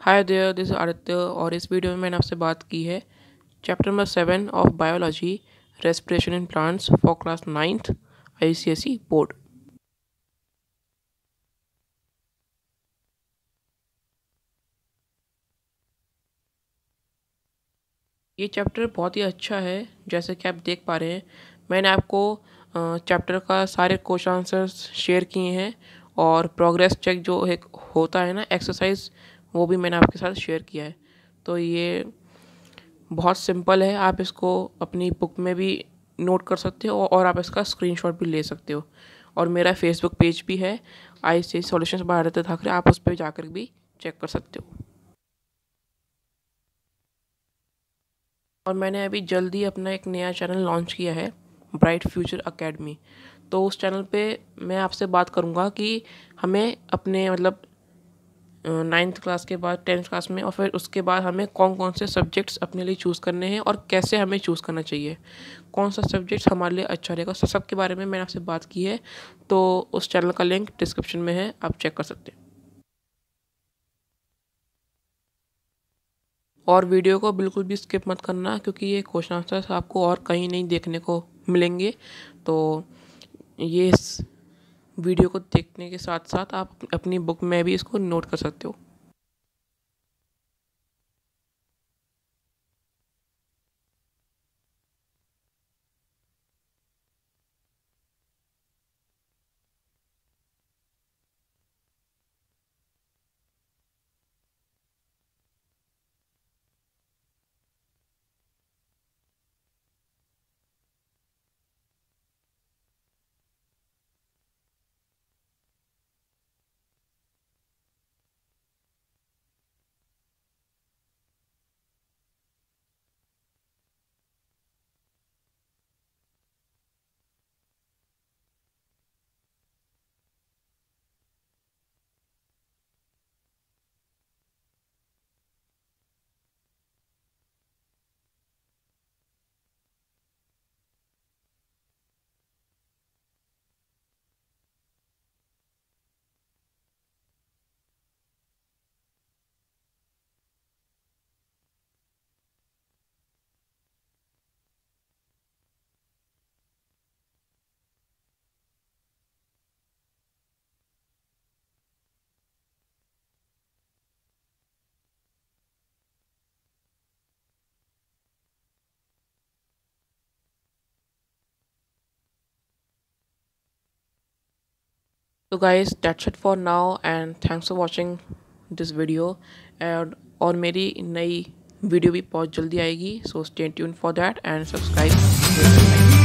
hi there this Aditya और इस video में मैंने आपसे बात की है chapter number seven of biology respiration in plants for class ninth ICSE board ये चैप्टर बहुत ही अच्छा है जैसे कि आप देख पा रहे हैं मैंने आपको चैप्टर का सारे क्वेश्चन आंसर्स शेयर किए हैं और प्रोग्रेस चेक जो एक होता है ना एक्सरसाइज वो भी मैंने आपके साथ शेयर किया है तो ये बहुत सिंपल है आप इसको अपनी बुक में भी नोट कर सकते हो और आप इसका स्क्रीनशॉट भी ले सकते हो और मेरा फेसबुक पेज भी है I C solution Bharat Thackeray आप उस पर जाकर भी चेक कर सकते हो और मैंने अभी जल्दी अपना एक नया चैनल लॉन्च किया है ब्राइट फ्यूचर अकेडमी तो उस चैनल पे मैं आपसे बात करूँगा कि हमें अपने मतलब नाइन्थ क्लास के बाद टेंथ क्लास में और फिर उसके बाद हमें कौन कौन से सब्जेक्ट्स अपने लिए चूज़ करने हैं और कैसे हमें चूज़ करना चाहिए कौन सा सब्जेक्ट्स हमारे लिए अच्छा रहेगा सब सब के बारे में मैंने आपसे बात की है तो उस चैनल का लिंक डिस्क्रिप्शन में है आप चेक कर सकते हैं और वीडियो को बिल्कुल भी स्किप मत करना क्योंकि ये क्वेश्चन आंसर आपको और कहीं नहीं देखने को मिलेंगे तो ये वीडियो को देखने के साथ साथ आप अपनी बुक में भी इसको नोट कर सकते हो so guys that's it for now and thanks for watching this video and और मेरी नई वीडियो भी बहुत जल्दी आएगी so stay tune for that and subscribe